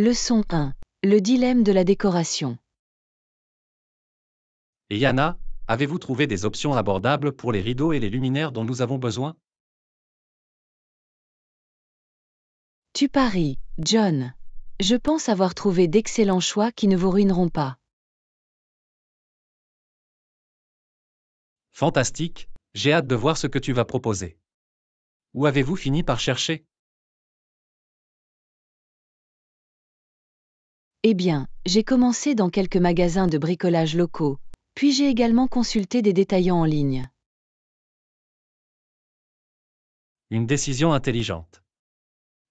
Leçon 1. Le dilemme de la décoration. Et Yana, avez-vous trouvé des options abordables pour les rideaux et les luminaires dont nous avons besoin Tu paries, John. Je pense avoir trouvé d'excellents choix qui ne vous ruineront pas. Fantastique, j'ai hâte de voir ce que tu vas proposer. Où avez-vous fini par chercher Eh bien, j'ai commencé dans quelques magasins de bricolage locaux, puis j'ai également consulté des détaillants en ligne. Une décision intelligente.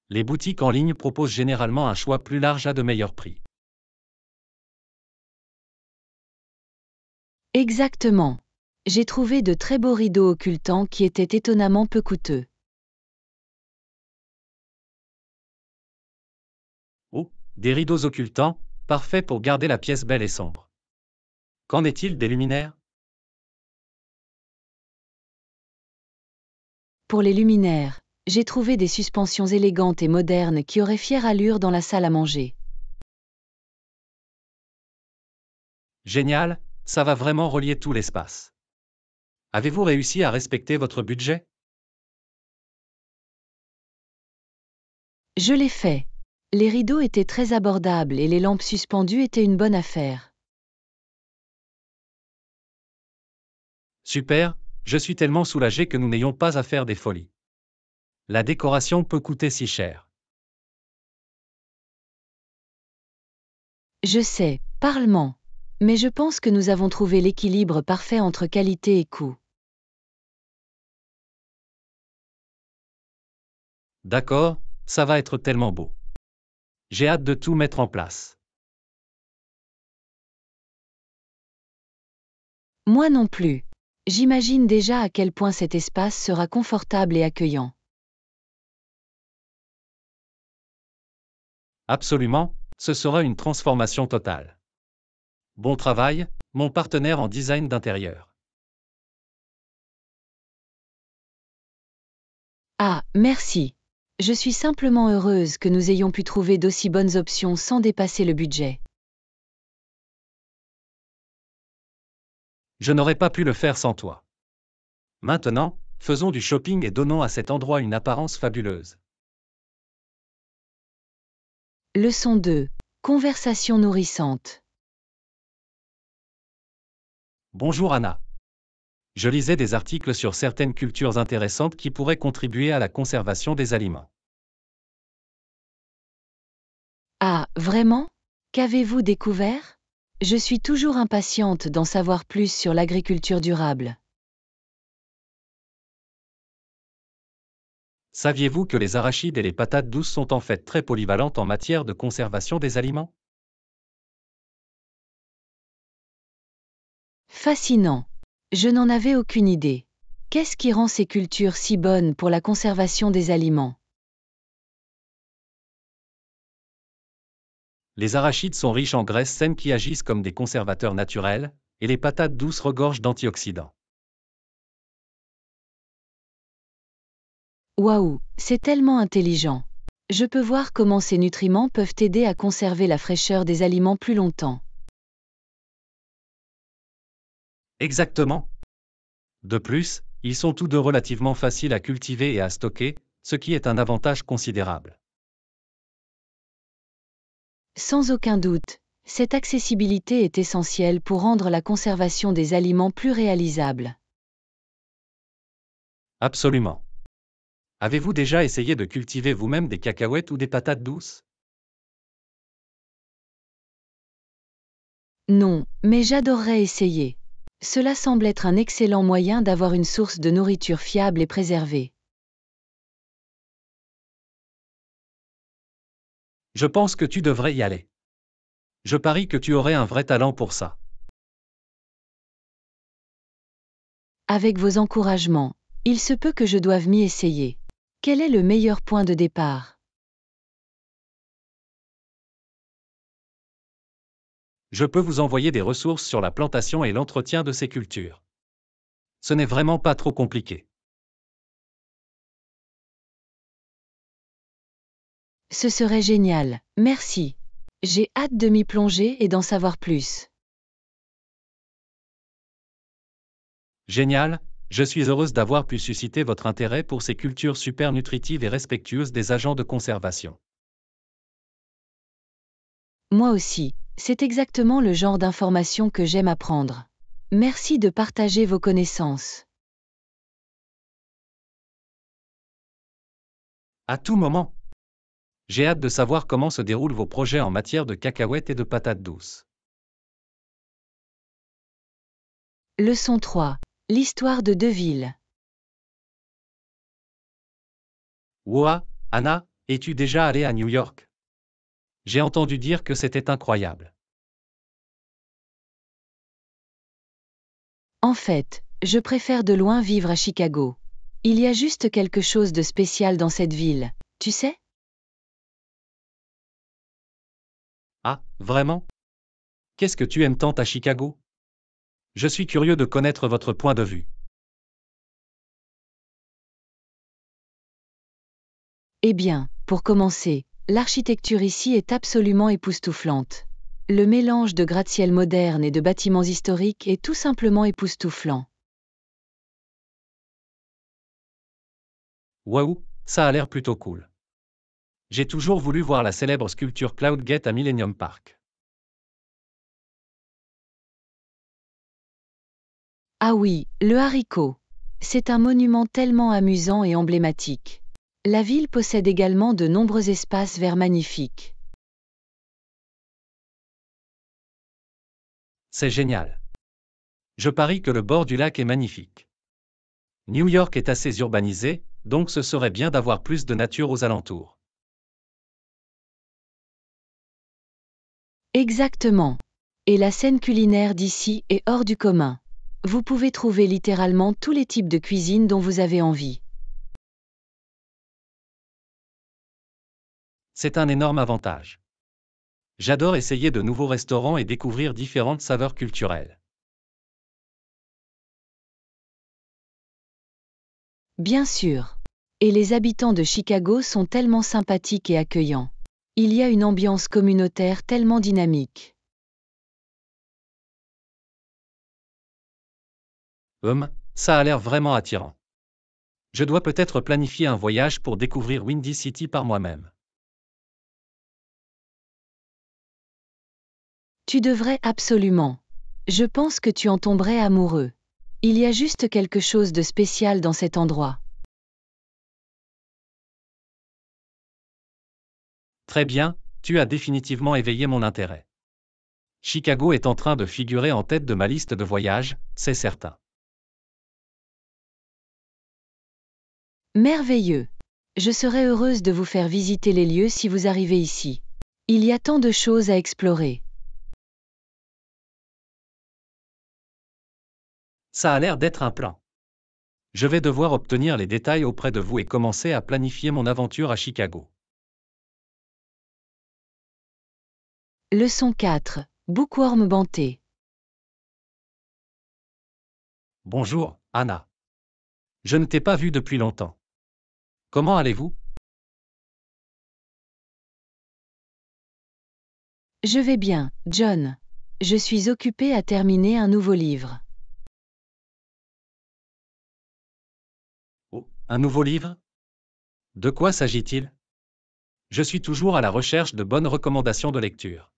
Les boutiques en ligne proposent généralement un choix plus large à de meilleurs prix. Exactement. J'ai trouvé de très beaux rideaux occultants qui étaient étonnamment peu coûteux. des rideaux occultants, parfaits pour garder la pièce belle et sombre. Qu'en est-il des luminaires Pour les luminaires, j'ai trouvé des suspensions élégantes et modernes qui auraient fière allure dans la salle à manger. Génial, ça va vraiment relier tout l'espace. Avez-vous réussi à respecter votre budget Je l'ai fait. Les rideaux étaient très abordables et les lampes suspendues étaient une bonne affaire. Super, je suis tellement soulagé que nous n'ayons pas à faire des folies. La décoration peut coûter si cher. Je sais, parlement. Mais je pense que nous avons trouvé l'équilibre parfait entre qualité et coût. D'accord, ça va être tellement beau. J'ai hâte de tout mettre en place. Moi non plus. J'imagine déjà à quel point cet espace sera confortable et accueillant. Absolument, ce sera une transformation totale. Bon travail, mon partenaire en design d'intérieur. Ah, merci. Je suis simplement heureuse que nous ayons pu trouver d'aussi bonnes options sans dépasser le budget. Je n'aurais pas pu le faire sans toi. Maintenant, faisons du shopping et donnons à cet endroit une apparence fabuleuse. Leçon 2. Conversation nourrissante. Bonjour Anna je lisais des articles sur certaines cultures intéressantes qui pourraient contribuer à la conservation des aliments. Ah, vraiment Qu'avez-vous découvert Je suis toujours impatiente d'en savoir plus sur l'agriculture durable. Saviez-vous que les arachides et les patates douces sont en fait très polyvalentes en matière de conservation des aliments Fascinant. Je n'en avais aucune idée. Qu'est-ce qui rend ces cultures si bonnes pour la conservation des aliments Les arachides sont riches en graisses saines qui agissent comme des conservateurs naturels, et les patates douces regorgent d'antioxydants. Waouh, c'est tellement intelligent. Je peux voir comment ces nutriments peuvent aider à conserver la fraîcheur des aliments plus longtemps. Exactement. De plus, ils sont tous deux relativement faciles à cultiver et à stocker, ce qui est un avantage considérable. Sans aucun doute, cette accessibilité est essentielle pour rendre la conservation des aliments plus réalisable. Absolument. Avez-vous déjà essayé de cultiver vous-même des cacahuètes ou des patates douces Non, mais j'adorerais essayer. Cela semble être un excellent moyen d'avoir une source de nourriture fiable et préservée. Je pense que tu devrais y aller. Je parie que tu aurais un vrai talent pour ça. Avec vos encouragements, il se peut que je doive m'y essayer. Quel est le meilleur point de départ je peux vous envoyer des ressources sur la plantation et l'entretien de ces cultures. Ce n'est vraiment pas trop compliqué. Ce serait génial, merci. J'ai hâte de m'y plonger et d'en savoir plus. Génial, je suis heureuse d'avoir pu susciter votre intérêt pour ces cultures super nutritives et respectueuses des agents de conservation. Moi aussi, c'est exactement le genre d'information que j'aime apprendre. Merci de partager vos connaissances. À tout moment. J'ai hâte de savoir comment se déroulent vos projets en matière de cacahuètes et de patates douces. Leçon 3. L'histoire de deux villes. Ouah, Anna, es-tu déjà allée à New York j'ai entendu dire que c'était incroyable. En fait, je préfère de loin vivre à Chicago. Il y a juste quelque chose de spécial dans cette ville, tu sais Ah, vraiment Qu'est-ce que tu aimes tant à Chicago Je suis curieux de connaître votre point de vue. Eh bien, pour commencer, L'architecture ici est absolument époustouflante. Le mélange de gratte-ciel moderne et de bâtiments historiques est tout simplement époustouflant. Waouh, ça a l'air plutôt cool. J'ai toujours voulu voir la célèbre sculpture Cloud Gate à Millennium Park. Ah oui, le haricot. C'est un monument tellement amusant et emblématique. La ville possède également de nombreux espaces verts magnifiques. C'est génial. Je parie que le bord du lac est magnifique. New York est assez urbanisé, donc ce serait bien d'avoir plus de nature aux alentours. Exactement. Et la scène culinaire d'ici est hors du commun. Vous pouvez trouver littéralement tous les types de cuisine dont vous avez envie. C'est un énorme avantage. J'adore essayer de nouveaux restaurants et découvrir différentes saveurs culturelles. Bien sûr. Et les habitants de Chicago sont tellement sympathiques et accueillants. Il y a une ambiance communautaire tellement dynamique. Hum, ça a l'air vraiment attirant. Je dois peut-être planifier un voyage pour découvrir Windy City par moi-même. Tu devrais absolument. Je pense que tu en tomberais amoureux. Il y a juste quelque chose de spécial dans cet endroit. Très bien, tu as définitivement éveillé mon intérêt. Chicago est en train de figurer en tête de ma liste de voyages, c'est certain. Merveilleux. Je serais heureuse de vous faire visiter les lieux si vous arrivez ici. Il y a tant de choses à explorer. Ça a l'air d'être un plan. Je vais devoir obtenir les détails auprès de vous et commencer à planifier mon aventure à Chicago. Leçon 4. Bookworm Banté. Bonjour, Anna. Je ne t'ai pas vue depuis longtemps. Comment allez-vous Je vais bien, John. Je suis occupée à terminer un nouveau livre. Un nouveau livre De quoi s'agit-il Je suis toujours à la recherche de bonnes recommandations de lecture.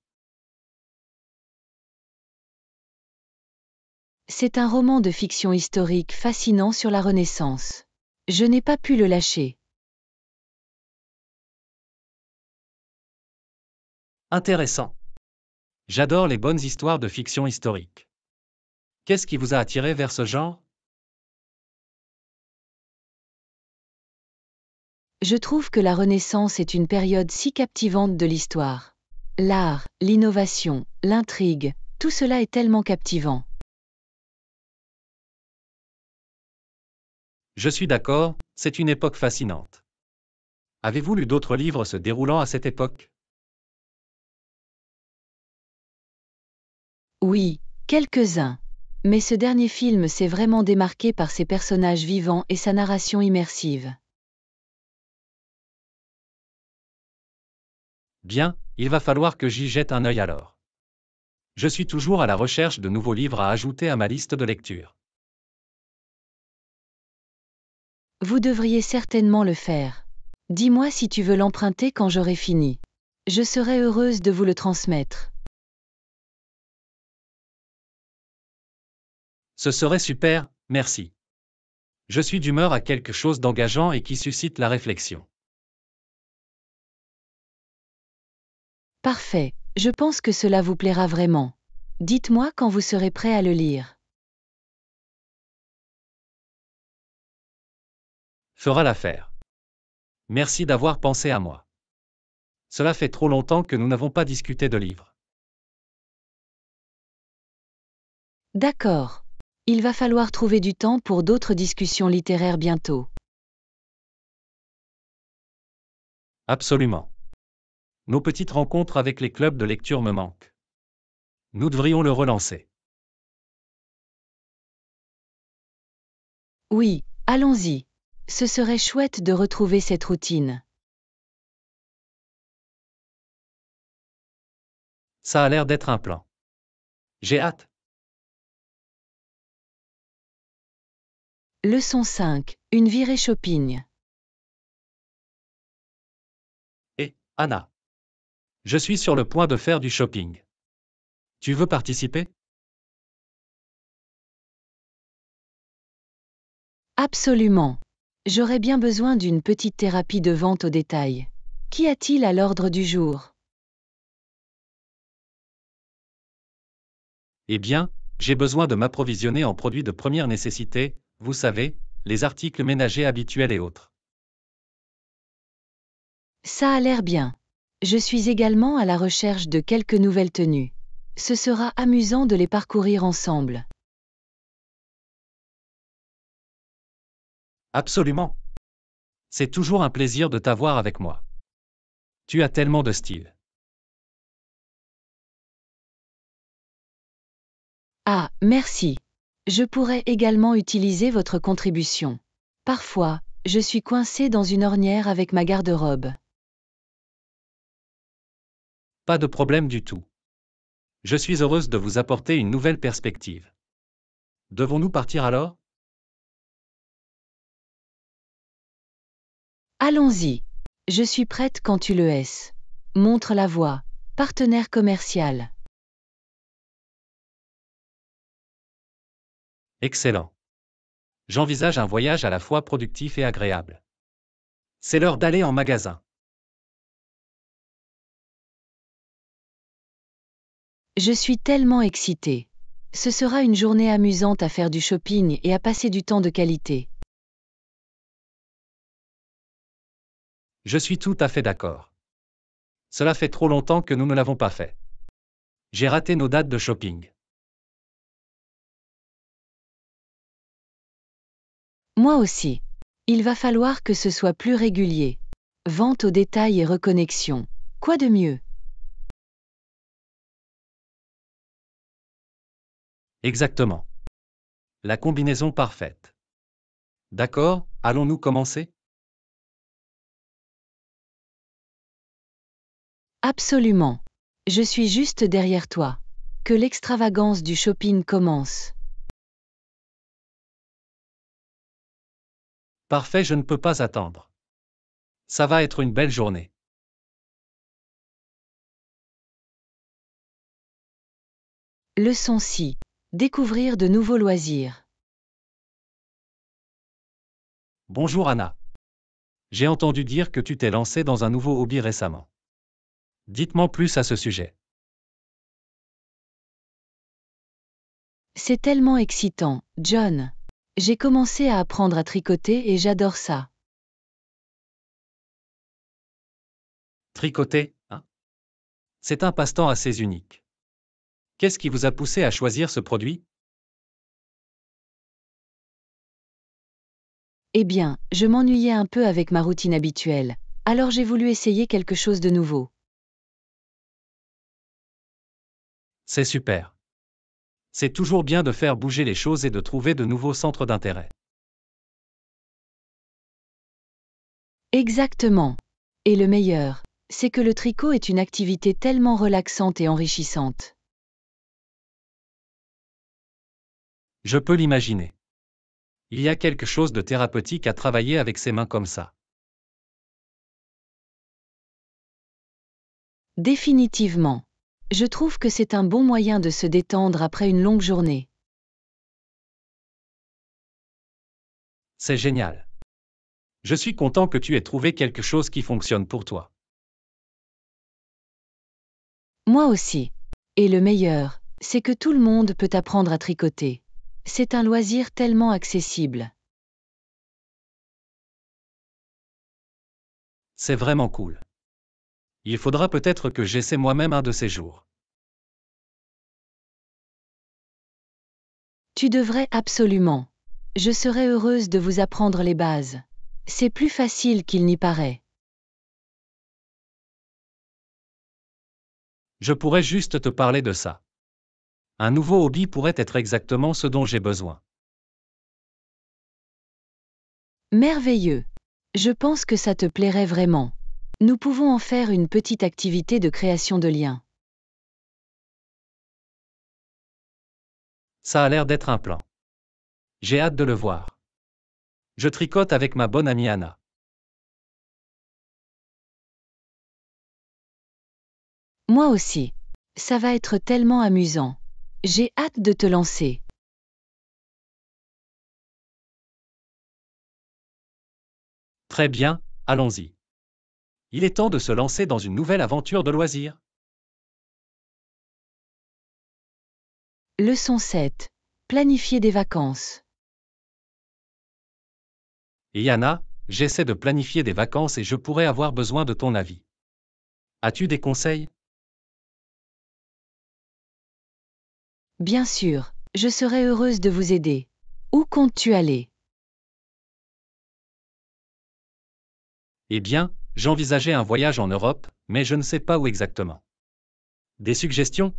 C'est un roman de fiction historique fascinant sur la Renaissance. Je n'ai pas pu le lâcher. Intéressant. J'adore les bonnes histoires de fiction historique. Qu'est-ce qui vous a attiré vers ce genre Je trouve que la Renaissance est une période si captivante de l'histoire. L'art, l'innovation, l'intrigue, tout cela est tellement captivant. Je suis d'accord, c'est une époque fascinante. Avez-vous lu d'autres livres se déroulant à cette époque Oui, quelques-uns. Mais ce dernier film s'est vraiment démarqué par ses personnages vivants et sa narration immersive. Bien, il va falloir que j'y jette un œil alors. Je suis toujours à la recherche de nouveaux livres à ajouter à ma liste de lecture. Vous devriez certainement le faire. Dis-moi si tu veux l'emprunter quand j'aurai fini. Je serai heureuse de vous le transmettre. Ce serait super, merci. Je suis d'humeur à quelque chose d'engageant et qui suscite la réflexion. Parfait, je pense que cela vous plaira vraiment. Dites-moi quand vous serez prêt à le lire. Fera l'affaire. Merci d'avoir pensé à moi. Cela fait trop longtemps que nous n'avons pas discuté de livres. D'accord. Il va falloir trouver du temps pour d'autres discussions littéraires bientôt. Absolument. Nos petites rencontres avec les clubs de lecture me manquent. Nous devrions le relancer. Oui, allons-y. Ce serait chouette de retrouver cette routine. Ça a l'air d'être un plan. J'ai hâte. Leçon 5. Une virée shopping. Et, Anna. Je suis sur le point de faire du shopping. Tu veux participer Absolument. J'aurais bien besoin d'une petite thérapie de vente au détail. Qu'y a-t-il à l'ordre du jour Eh bien, j'ai besoin de m'approvisionner en produits de première nécessité, vous savez, les articles ménagers habituels et autres. Ça a l'air bien. Je suis également à la recherche de quelques nouvelles tenues. Ce sera amusant de les parcourir ensemble. Absolument. C'est toujours un plaisir de t'avoir avec moi. Tu as tellement de style. Ah, merci. Je pourrais également utiliser votre contribution. Parfois, je suis coincée dans une ornière avec ma garde-robe. Pas de problème du tout. Je suis heureuse de vous apporter une nouvelle perspective. Devons-nous partir alors Allons-y. Je suis prête quand tu le es. Montre la voie. Partenaire commercial. Excellent. J'envisage un voyage à la fois productif et agréable. C'est l'heure d'aller en magasin. Je suis tellement excitée. Ce sera une journée amusante à faire du shopping et à passer du temps de qualité. Je suis tout à fait d'accord. Cela fait trop longtemps que nous ne l'avons pas fait. J'ai raté nos dates de shopping. Moi aussi. Il va falloir que ce soit plus régulier. Vente au détail et reconnexion. Quoi de mieux Exactement. La combinaison parfaite. D'accord, allons-nous commencer Absolument. Je suis juste derrière toi. Que l'extravagance du shopping commence. Parfait, je ne peux pas attendre. Ça va être une belle journée. Leçon 6. Découvrir de nouveaux loisirs. Bonjour Anna. J'ai entendu dire que tu t'es lancée dans un nouveau hobby récemment. Dites-moi plus à ce sujet. C'est tellement excitant, John. J'ai commencé à apprendre à tricoter et j'adore ça. Tricoter, hein C'est un passe-temps assez unique. Qu'est-ce qui vous a poussé à choisir ce produit Eh bien, je m'ennuyais un peu avec ma routine habituelle, alors j'ai voulu essayer quelque chose de nouveau. C'est super. C'est toujours bien de faire bouger les choses et de trouver de nouveaux centres d'intérêt. Exactement. Et le meilleur, c'est que le tricot est une activité tellement relaxante et enrichissante. Je peux l'imaginer. Il y a quelque chose de thérapeutique à travailler avec ses mains comme ça. Définitivement. Je trouve que c'est un bon moyen de se détendre après une longue journée. C'est génial. Je suis content que tu aies trouvé quelque chose qui fonctionne pour toi. Moi aussi. Et le meilleur, c'est que tout le monde peut apprendre à tricoter. C'est un loisir tellement accessible. C'est vraiment cool. Il faudra peut-être que j'essaie moi-même un de ces jours. Tu devrais absolument. Je serais heureuse de vous apprendre les bases. C'est plus facile qu'il n'y paraît. Je pourrais juste te parler de ça. Un nouveau hobby pourrait être exactement ce dont j'ai besoin. Merveilleux. Je pense que ça te plairait vraiment. Nous pouvons en faire une petite activité de création de liens. Ça a l'air d'être un plan. J'ai hâte de le voir. Je tricote avec ma bonne amie Anna. Moi aussi. Ça va être tellement amusant. J'ai hâte de te lancer. Très bien, allons-y. Il est temps de se lancer dans une nouvelle aventure de loisirs. Leçon 7. Planifier des vacances. Yana, j'essaie de planifier des vacances et je pourrais avoir besoin de ton avis. As-tu des conseils Bien sûr, je serai heureuse de vous aider. Où comptes-tu aller Eh bien, j'envisageais un voyage en Europe, mais je ne sais pas où exactement. Des suggestions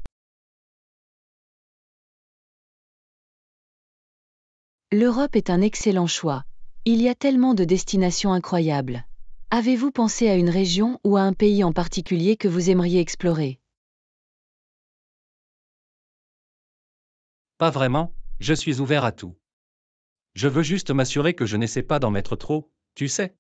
L'Europe est un excellent choix. Il y a tellement de destinations incroyables. Avez-vous pensé à une région ou à un pays en particulier que vous aimeriez explorer Pas vraiment, je suis ouvert à tout. Je veux juste m'assurer que je n'essaie pas d'en mettre trop, tu sais.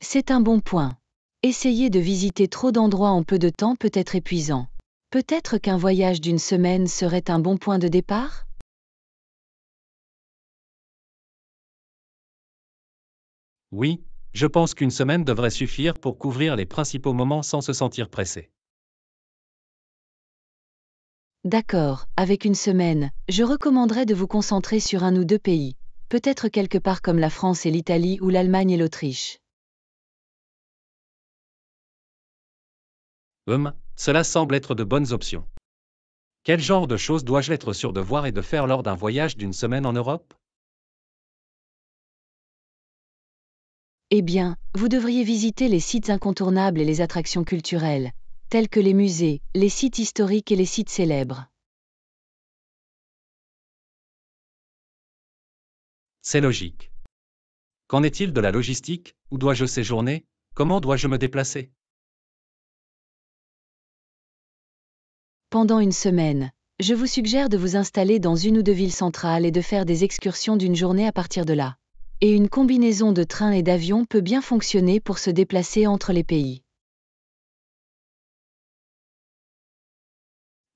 C'est un bon point. Essayer de visiter trop d'endroits en peu de temps peut être épuisant. Peut-être qu'un voyage d'une semaine serait un bon point de départ Oui, je pense qu'une semaine devrait suffire pour couvrir les principaux moments sans se sentir pressé. D'accord, avec une semaine, je recommanderais de vous concentrer sur un ou deux pays, peut-être quelque part comme la France et l'Italie ou l'Allemagne et l'Autriche. Hum, cela semble être de bonnes options. Quel genre de choses dois-je être sûr de voir et de faire lors d'un voyage d'une semaine en Europe Eh bien, vous devriez visiter les sites incontournables et les attractions culturelles, tels que les musées, les sites historiques et les sites célèbres. C'est logique. Qu'en est-il de la logistique Où dois-je séjourner Comment dois-je me déplacer Pendant une semaine, je vous suggère de vous installer dans une ou deux villes centrales et de faire des excursions d'une journée à partir de là. Et une combinaison de trains et d'avions peut bien fonctionner pour se déplacer entre les pays.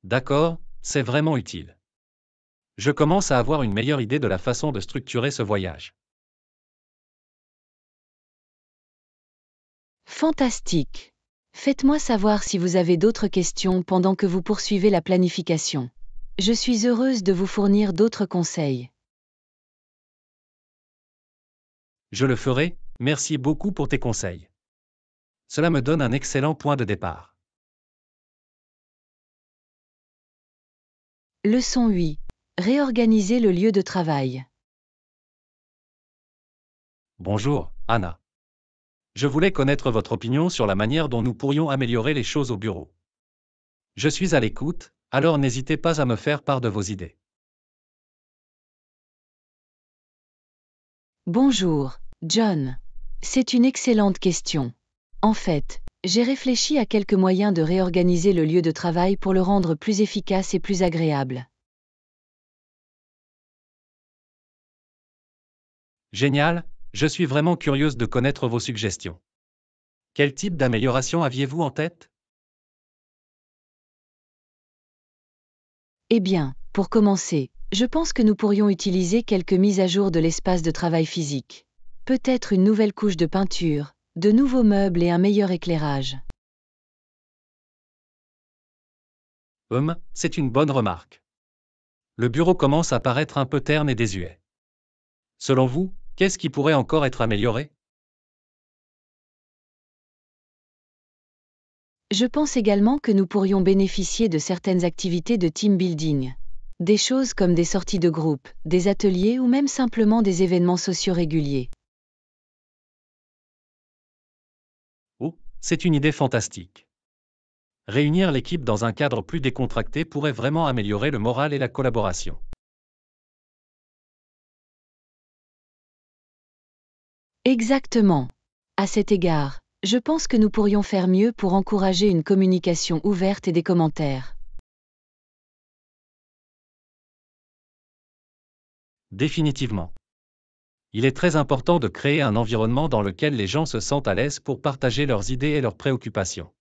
D'accord, c'est vraiment utile. Je commence à avoir une meilleure idée de la façon de structurer ce voyage. Fantastique. Faites-moi savoir si vous avez d'autres questions pendant que vous poursuivez la planification. Je suis heureuse de vous fournir d'autres conseils. Je le ferai, merci beaucoup pour tes conseils. Cela me donne un excellent point de départ. Leçon 8. Réorganiser le lieu de travail. Bonjour, Anna. Je voulais connaître votre opinion sur la manière dont nous pourrions améliorer les choses au bureau. Je suis à l'écoute, alors n'hésitez pas à me faire part de vos idées. Bonjour, John. C'est une excellente question. En fait, j'ai réfléchi à quelques moyens de réorganiser le lieu de travail pour le rendre plus efficace et plus agréable. Génial, je suis vraiment curieuse de connaître vos suggestions. Quel type d'amélioration aviez-vous en tête Eh bien, pour commencer, je pense que nous pourrions utiliser quelques mises à jour de l'espace de travail physique. Peut-être une nouvelle couche de peinture, de nouveaux meubles et un meilleur éclairage. Hum, c'est une bonne remarque. Le bureau commence à paraître un peu terne et désuet. Selon vous, qu'est-ce qui pourrait encore être amélioré Je pense également que nous pourrions bénéficier de certaines activités de team building. Des choses comme des sorties de groupe, des ateliers ou même simplement des événements sociaux réguliers. C'est une idée fantastique. Réunir l'équipe dans un cadre plus décontracté pourrait vraiment améliorer le moral et la collaboration. Exactement. À cet égard, je pense que nous pourrions faire mieux pour encourager une communication ouverte et des commentaires. Définitivement il est très important de créer un environnement dans lequel les gens se sentent à l'aise pour partager leurs idées et leurs préoccupations.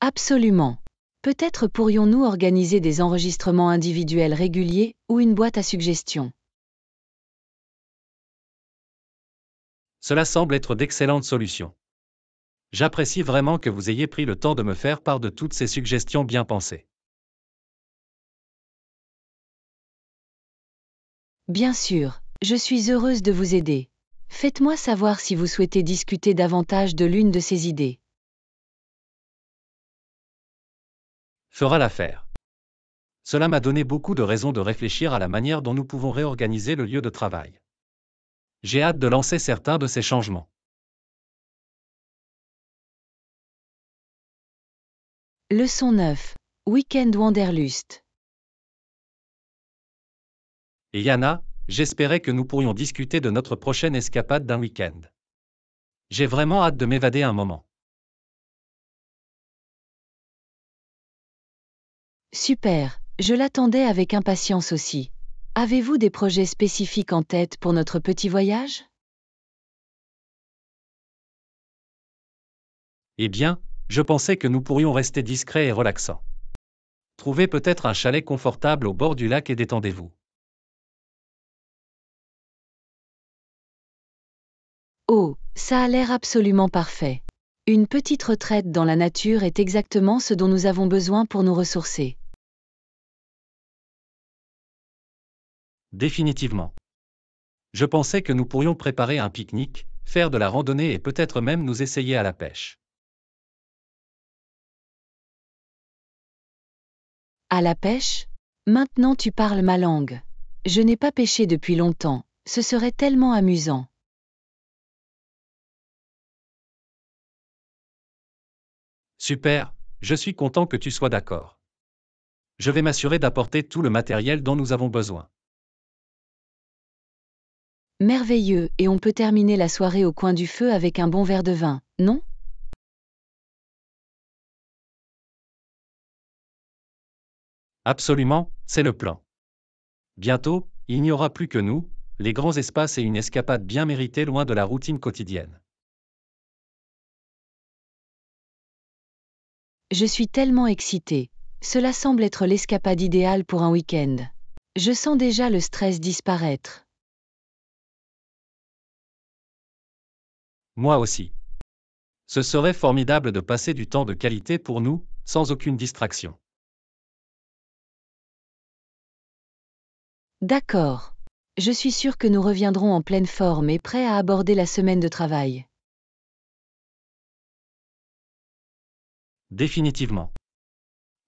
Absolument. Peut-être pourrions-nous organiser des enregistrements individuels réguliers ou une boîte à suggestions. Cela semble être d'excellentes solutions. J'apprécie vraiment que vous ayez pris le temps de me faire part de toutes ces suggestions bien pensées. Bien sûr, je suis heureuse de vous aider. Faites-moi savoir si vous souhaitez discuter davantage de l'une de ces idées. Fera l'affaire. Cela m'a donné beaucoup de raisons de réfléchir à la manière dont nous pouvons réorganiser le lieu de travail. J'ai hâte de lancer certains de ces changements. Leçon 9. Weekend Wanderlust. Et Yana, j'espérais que nous pourrions discuter de notre prochaine escapade d'un week-end. J'ai vraiment hâte de m'évader un moment. Super, je l'attendais avec impatience aussi. Avez-vous des projets spécifiques en tête pour notre petit voyage Eh bien, je pensais que nous pourrions rester discrets et relaxants. Trouvez peut-être un chalet confortable au bord du lac et détendez-vous. Oh, ça a l'air absolument parfait. Une petite retraite dans la nature est exactement ce dont nous avons besoin pour nous ressourcer. Définitivement. Je pensais que nous pourrions préparer un pique-nique, faire de la randonnée et peut-être même nous essayer à la pêche. À la pêche Maintenant tu parles ma langue. Je n'ai pas pêché depuis longtemps, ce serait tellement amusant. Super, je suis content que tu sois d'accord. Je vais m'assurer d'apporter tout le matériel dont nous avons besoin. Merveilleux, et on peut terminer la soirée au coin du feu avec un bon verre de vin, non Absolument, c'est le plan. Bientôt, il n'y aura plus que nous, les grands espaces et une escapade bien méritée loin de la routine quotidienne. Je suis tellement excitée. Cela semble être l'escapade idéale pour un week-end. Je sens déjà le stress disparaître. Moi aussi. Ce serait formidable de passer du temps de qualité pour nous, sans aucune distraction. D'accord. Je suis sûre que nous reviendrons en pleine forme et prêts à aborder la semaine de travail. Définitivement.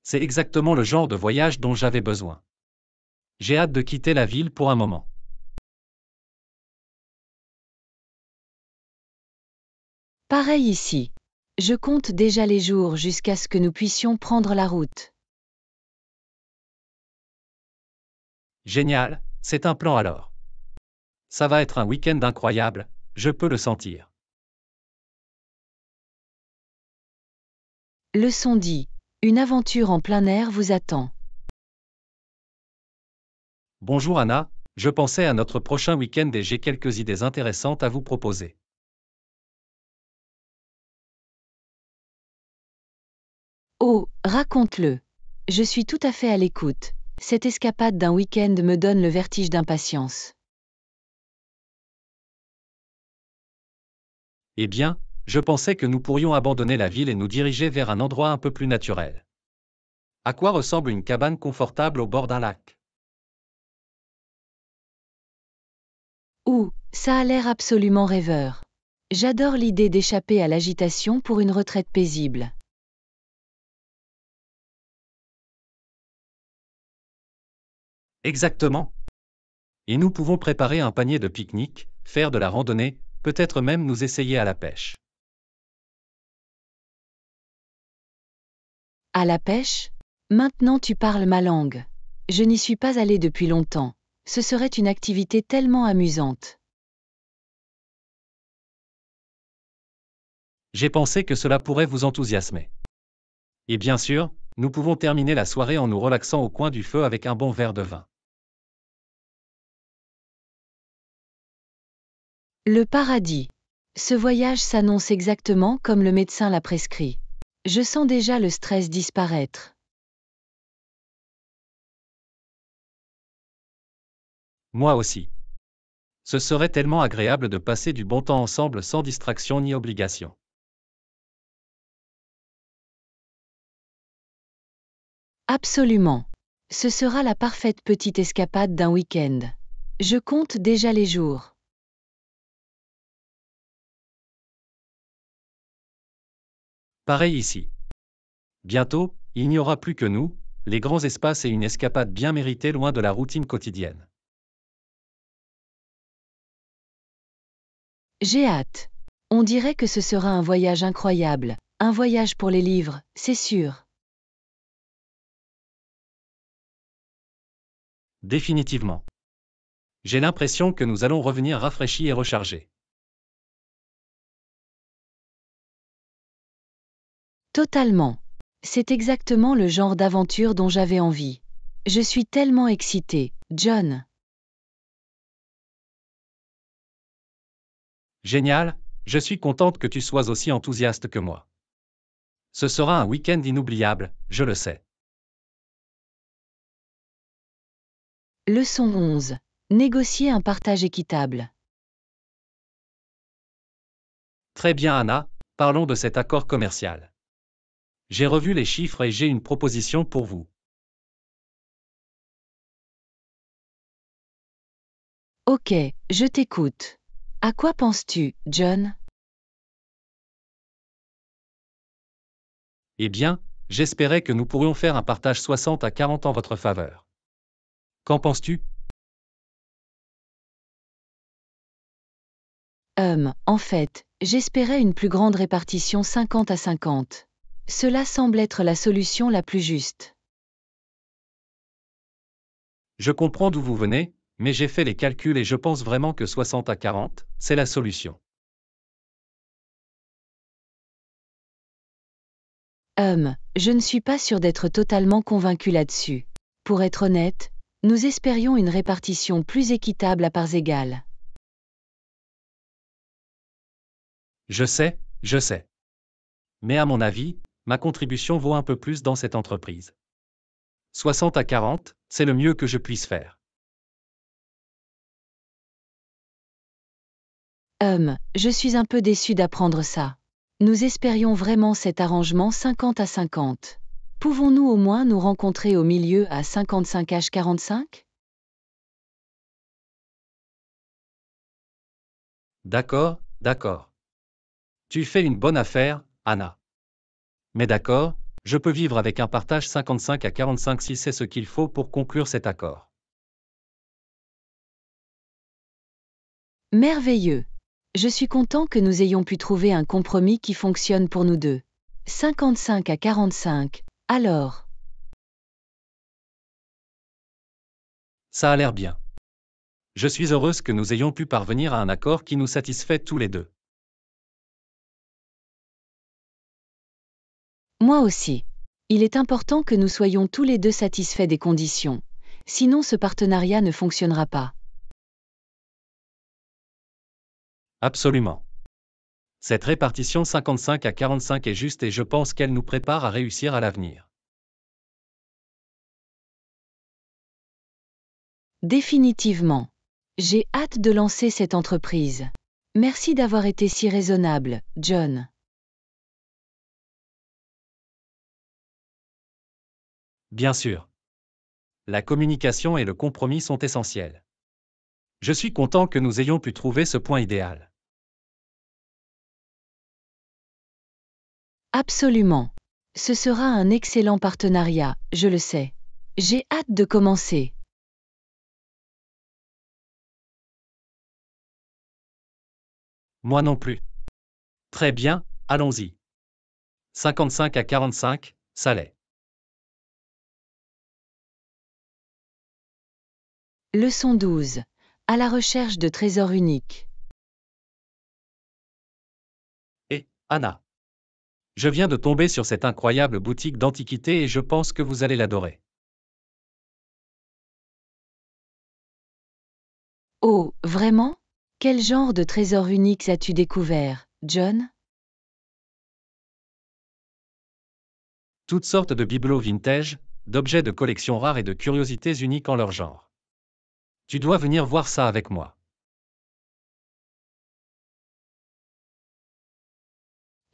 C'est exactement le genre de voyage dont j'avais besoin. J'ai hâte de quitter la ville pour un moment. Pareil ici. Je compte déjà les jours jusqu'à ce que nous puissions prendre la route. Génial, c'est un plan alors. Ça va être un week-end incroyable, je peux le sentir. Leçon dit. Une aventure en plein air vous attend. Bonjour Anna, je pensais à notre prochain week-end et j'ai quelques idées intéressantes à vous proposer. Oh, raconte-le. Je suis tout à fait à l'écoute. Cette escapade d'un week-end me donne le vertige d'impatience. Eh bien, je pensais que nous pourrions abandonner la ville et nous diriger vers un endroit un peu plus naturel. À quoi ressemble une cabane confortable au bord d'un lac Ouh, ça a l'air absolument rêveur. J'adore l'idée d'échapper à l'agitation pour une retraite paisible. Exactement. Et nous pouvons préparer un panier de pique-nique, faire de la randonnée, peut-être même nous essayer à la pêche. À la pêche Maintenant tu parles ma langue. Je n'y suis pas allé depuis longtemps. Ce serait une activité tellement amusante. J'ai pensé que cela pourrait vous enthousiasmer. Et bien sûr, nous pouvons terminer la soirée en nous relaxant au coin du feu avec un bon verre de vin. Le paradis. Ce voyage s'annonce exactement comme le médecin l'a prescrit. Je sens déjà le stress disparaître. Moi aussi. Ce serait tellement agréable de passer du bon temps ensemble sans distraction ni obligation. Absolument. Ce sera la parfaite petite escapade d'un week-end. Je compte déjà les jours. Pareil ici. Bientôt, il n'y aura plus que nous, les grands espaces et une escapade bien méritée loin de la routine quotidienne. J'ai hâte. On dirait que ce sera un voyage incroyable, un voyage pour les livres, c'est sûr. Définitivement. J'ai l'impression que nous allons revenir rafraîchis et rechargés. Totalement. C'est exactement le genre d'aventure dont j'avais envie. Je suis tellement excitée, John. Génial, je suis contente que tu sois aussi enthousiaste que moi. Ce sera un week-end inoubliable, je le sais. Leçon 11. Négocier un partage équitable. Très bien Anna, parlons de cet accord commercial. J'ai revu les chiffres et j'ai une proposition pour vous. Ok, je t'écoute. À quoi penses-tu, John Eh bien, j'espérais que nous pourrions faire un partage 60 à 40 en votre faveur. Qu'en penses-tu Hum, en fait, j'espérais une plus grande répartition 50 à 50. Cela semble être la solution la plus juste. Je comprends d'où vous venez, mais j'ai fait les calculs et je pense vraiment que 60 à 40, c'est la solution. Hum, je ne suis pas sûr d'être totalement convaincu là-dessus. Pour être honnête, nous espérions une répartition plus équitable à parts égales. Je sais, je sais. Mais à mon avis, ma contribution vaut un peu plus dans cette entreprise. 60 à 40, c'est le mieux que je puisse faire. Hum, je suis un peu déçu d'apprendre ça. Nous espérions vraiment cet arrangement 50 à 50. Pouvons-nous au moins nous rencontrer au milieu à 55H45 D'accord, d'accord. Tu fais une bonne affaire, Anna. Mais d'accord, je peux vivre avec un partage 55 à 45 si c'est ce qu'il faut pour conclure cet accord. Merveilleux. Je suis content que nous ayons pu trouver un compromis qui fonctionne pour nous deux. 55 à 45, alors. Ça a l'air bien. Je suis heureuse que nous ayons pu parvenir à un accord qui nous satisfait tous les deux. Moi aussi. Il est important que nous soyons tous les deux satisfaits des conditions, sinon ce partenariat ne fonctionnera pas. Absolument. Cette répartition 55 à 45 est juste et je pense qu'elle nous prépare à réussir à l'avenir. Définitivement. J'ai hâte de lancer cette entreprise. Merci d'avoir été si raisonnable, John. Bien sûr. La communication et le compromis sont essentiels. Je suis content que nous ayons pu trouver ce point idéal. Absolument. Ce sera un excellent partenariat, je le sais. J'ai hâte de commencer. Moi non plus. Très bien, allons-y. 55 à 45, l'est. Leçon 12. À la recherche de trésors uniques. Hé, Anna. Je viens de tomber sur cette incroyable boutique d'antiquités et je pense que vous allez l'adorer. Oh, vraiment Quel genre de trésors uniques as-tu découvert, John Toutes sortes de bibelots vintage, d'objets de collection rares et de curiosités uniques en leur genre. Tu dois venir voir ça avec moi.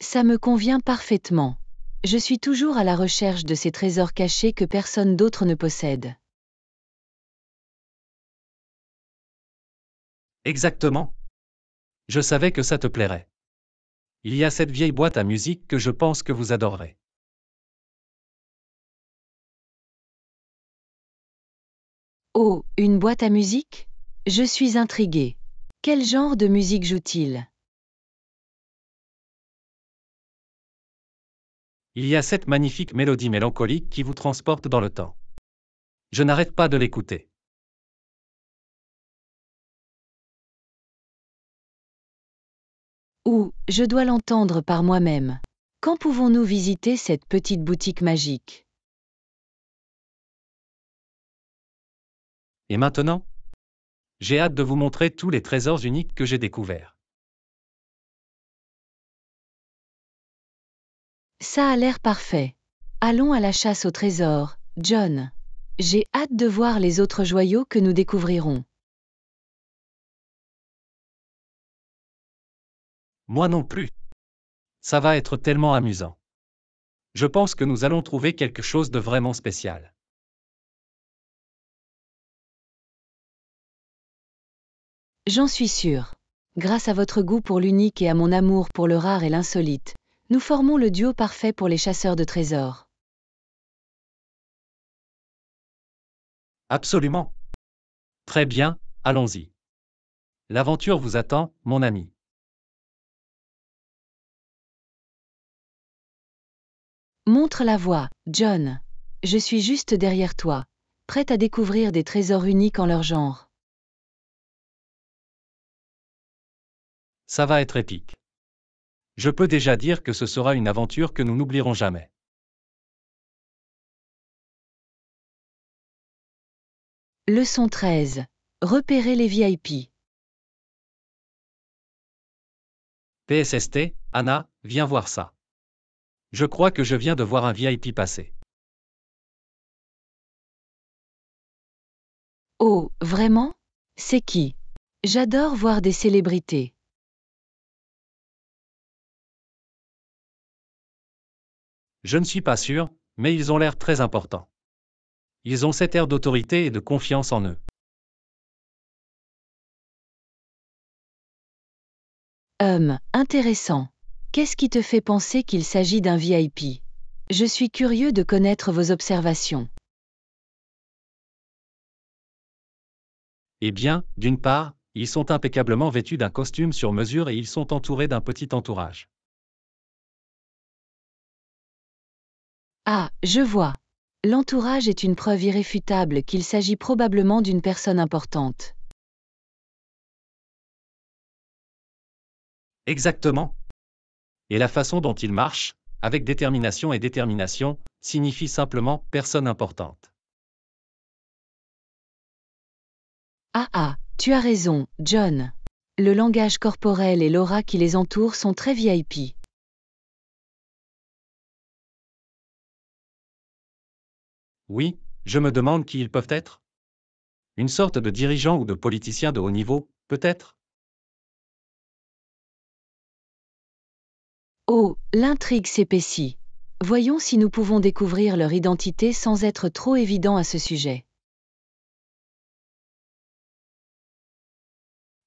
Ça me convient parfaitement. Je suis toujours à la recherche de ces trésors cachés que personne d'autre ne possède. Exactement. Je savais que ça te plairait. Il y a cette vieille boîte à musique que je pense que vous adorerez. Oh, une boîte à musique Je suis intriguée. Quel genre de musique joue-t-il Il y a cette magnifique mélodie mélancolique qui vous transporte dans le temps. Je n'arrête pas de l'écouter. Ou, je dois l'entendre par moi-même. Quand pouvons-nous visiter cette petite boutique magique Et maintenant J'ai hâte de vous montrer tous les trésors uniques que j'ai découverts. Ça a l'air parfait. Allons à la chasse au trésor, John. J'ai hâte de voir les autres joyaux que nous découvrirons. Moi non plus. Ça va être tellement amusant. Je pense que nous allons trouver quelque chose de vraiment spécial. J'en suis sûre. Grâce à votre goût pour l'unique et à mon amour pour le rare et l'insolite, nous formons le duo parfait pour les chasseurs de trésors. Absolument. Très bien, allons-y. L'aventure vous attend, mon ami. Montre la voie, John. Je suis juste derrière toi, prête à découvrir des trésors uniques en leur genre. Ça va être épique. Je peux déjà dire que ce sera une aventure que nous n'oublierons jamais. Leçon 13. Repérer les VIP. PSST, Anna, viens voir ça. Je crois que je viens de voir un VIP passer. Oh, vraiment C'est qui J'adore voir des célébrités. Je ne suis pas sûr, mais ils ont l'air très importants. Ils ont cet air d'autorité et de confiance en eux. Hum, intéressant. Qu'est-ce qui te fait penser qu'il s'agit d'un VIP Je suis curieux de connaître vos observations. Eh bien, d'une part, ils sont impeccablement vêtus d'un costume sur mesure et ils sont entourés d'un petit entourage. Ah, je vois. L'entourage est une preuve irréfutable qu'il s'agit probablement d'une personne importante. Exactement. Et la façon dont il marche, avec détermination et détermination, signifie simplement personne importante. Ah ah, tu as raison, John. Le langage corporel et l'aura qui les entoure sont très VIP. Oui, je me demande qui ils peuvent être. Une sorte de dirigeant ou de politicien de haut niveau, peut-être Oh, l'intrigue s'épaissit. Voyons si nous pouvons découvrir leur identité sans être trop évident à ce sujet.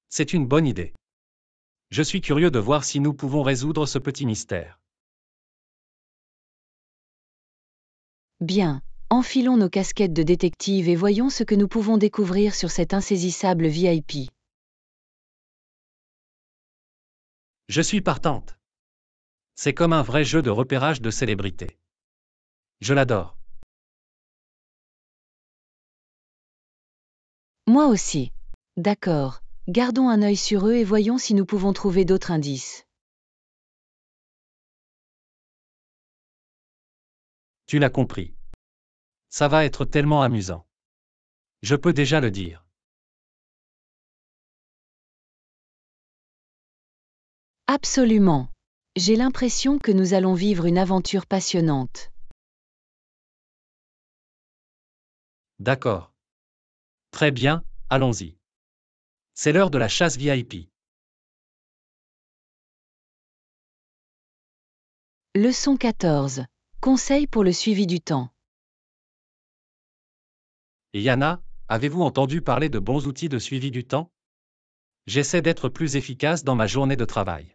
C'est une bonne idée. Je suis curieux de voir si nous pouvons résoudre ce petit mystère. Bien, Enfilons nos casquettes de détective et voyons ce que nous pouvons découvrir sur cette insaisissable VIP. Je suis partante. C'est comme un vrai jeu de repérage de célébrités. Je l'adore. Moi aussi. D'accord. Gardons un œil sur eux et voyons si nous pouvons trouver d'autres indices. Tu l'as compris. Ça va être tellement amusant. Je peux déjà le dire. Absolument. J'ai l'impression que nous allons vivre une aventure passionnante. D'accord. Très bien, allons-y. C'est l'heure de la chasse VIP. Leçon 14. Conseil pour le suivi du temps. Yana, avez-vous entendu parler de bons outils de suivi du temps J'essaie d'être plus efficace dans ma journée de travail.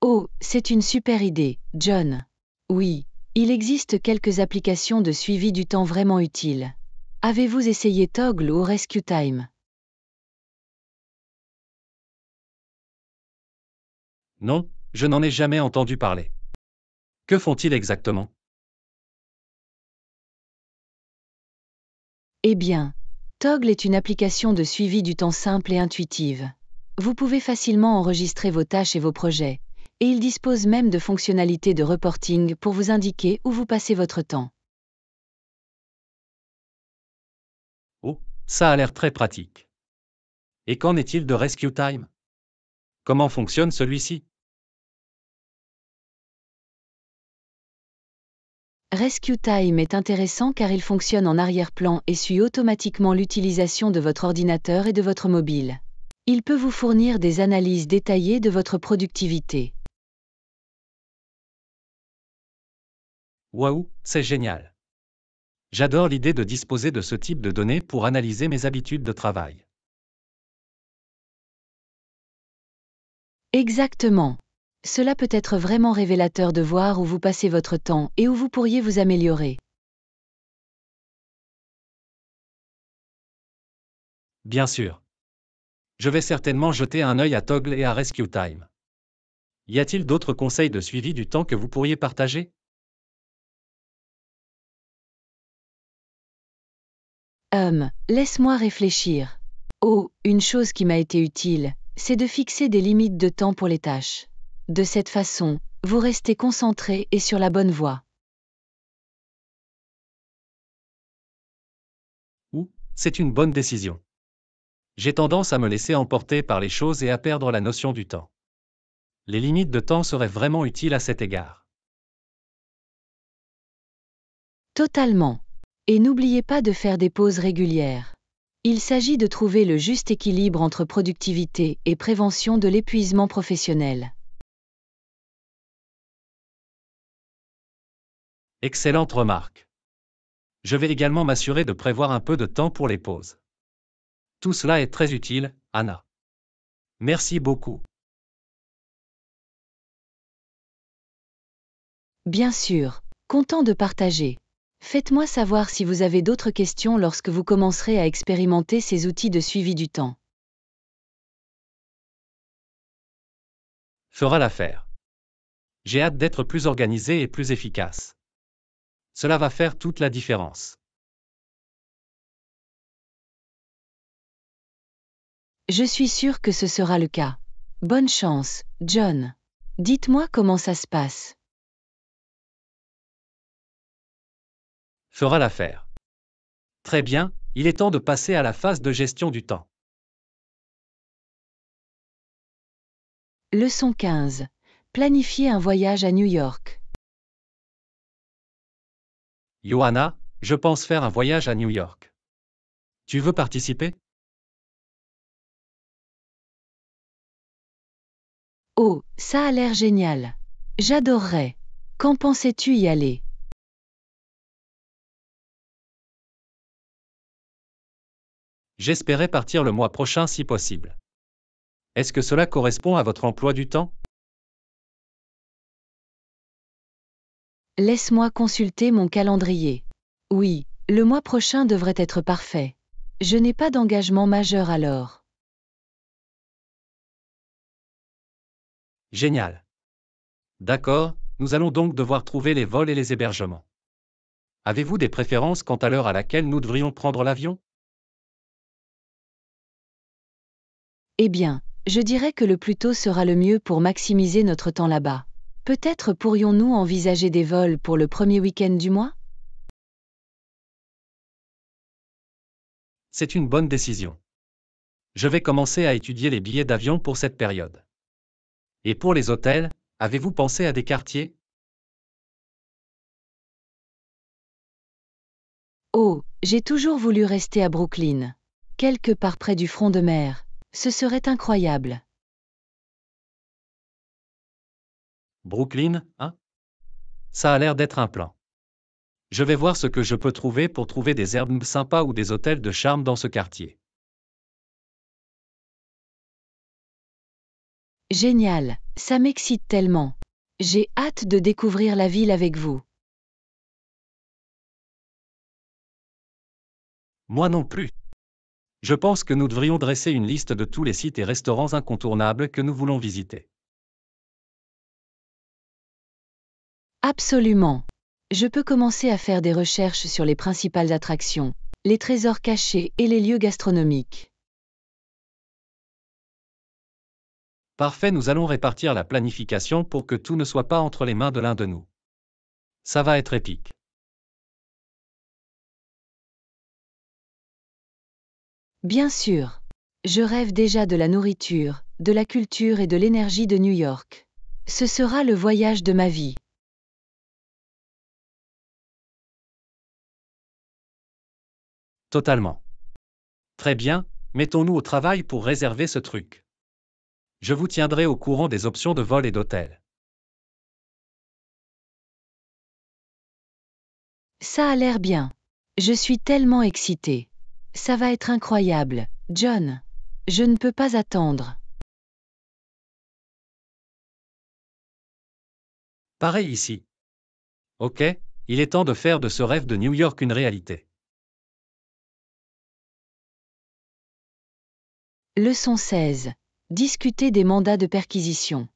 Oh, c'est une super idée, John. Oui, il existe quelques applications de suivi du temps vraiment utiles. Avez-vous essayé Toggle ou Rescue Time Non, je n'en ai jamais entendu parler. Que font-ils exactement Eh bien, Toggle est une application de suivi du temps simple et intuitive. Vous pouvez facilement enregistrer vos tâches et vos projets, et il dispose même de fonctionnalités de reporting pour vous indiquer où vous passez votre temps. Oh, ça a l'air très pratique. Et qu'en est-il de Rescue Time Comment fonctionne celui-ci Rescue Time est intéressant car il fonctionne en arrière-plan et suit automatiquement l'utilisation de votre ordinateur et de votre mobile. Il peut vous fournir des analyses détaillées de votre productivité. Waouh, c'est génial. J'adore l'idée de disposer de ce type de données pour analyser mes habitudes de travail. Exactement. Cela peut être vraiment révélateur de voir où vous passez votre temps et où vous pourriez vous améliorer. Bien sûr. Je vais certainement jeter un œil à Toggle et à Rescue Time. Y a-t-il d'autres conseils de suivi du temps que vous pourriez partager Hum, laisse-moi réfléchir. Oh, une chose qui m'a été utile, c'est de fixer des limites de temps pour les tâches. De cette façon, vous restez concentré et sur la bonne voie. Ou, c'est une bonne décision. J'ai tendance à me laisser emporter par les choses et à perdre la notion du temps. Les limites de temps seraient vraiment utiles à cet égard. Totalement. Et n'oubliez pas de faire des pauses régulières. Il s'agit de trouver le juste équilibre entre productivité et prévention de l'épuisement professionnel. Excellente remarque. Je vais également m'assurer de prévoir un peu de temps pour les pauses. Tout cela est très utile, Anna. Merci beaucoup. Bien sûr, content de partager. Faites-moi savoir si vous avez d'autres questions lorsque vous commencerez à expérimenter ces outils de suivi du temps. Fera l'affaire. J'ai hâte d'être plus organisé et plus efficace. Cela va faire toute la différence. Je suis sûr que ce sera le cas. Bonne chance, John. Dites-moi comment ça se passe. Fera l'affaire. Très bien, il est temps de passer à la phase de gestion du temps. Leçon 15. Planifier un voyage à New York. Johanna, je pense faire un voyage à New York. Tu veux participer Oh, ça a l'air génial. J'adorerais. Quand pensais-tu y aller J'espérais partir le mois prochain si possible. Est-ce que cela correspond à votre emploi du temps Laisse-moi consulter mon calendrier. Oui, le mois prochain devrait être parfait. Je n'ai pas d'engagement majeur alors. Génial. D'accord, nous allons donc devoir trouver les vols et les hébergements. Avez-vous des préférences quant à l'heure à laquelle nous devrions prendre l'avion Eh bien, je dirais que le plus tôt sera le mieux pour maximiser notre temps là-bas. Peut-être pourrions-nous envisager des vols pour le premier week-end du mois C'est une bonne décision. Je vais commencer à étudier les billets d'avion pour cette période. Et pour les hôtels, avez-vous pensé à des quartiers Oh, j'ai toujours voulu rester à Brooklyn. Quelque part près du front de mer. Ce serait incroyable. Brooklyn, hein Ça a l'air d'être un plan. Je vais voir ce que je peux trouver pour trouver des herbes sympas ou des hôtels de charme dans ce quartier. Génial, ça m'excite tellement. J'ai hâte de découvrir la ville avec vous. Moi non plus. Je pense que nous devrions dresser une liste de tous les sites et restaurants incontournables que nous voulons visiter. Absolument. Je peux commencer à faire des recherches sur les principales attractions, les trésors cachés et les lieux gastronomiques. Parfait, nous allons répartir la planification pour que tout ne soit pas entre les mains de l'un de nous. Ça va être épique. Bien sûr. Je rêve déjà de la nourriture, de la culture et de l'énergie de New York. Ce sera le voyage de ma vie. Totalement. Très bien, mettons-nous au travail pour réserver ce truc. Je vous tiendrai au courant des options de vol et d'hôtel. Ça a l'air bien. Je suis tellement excitée. Ça va être incroyable, John. Je ne peux pas attendre. Pareil ici. Ok, il est temps de faire de ce rêve de New York une réalité. Leçon 16. Discuter des mandats de perquisition.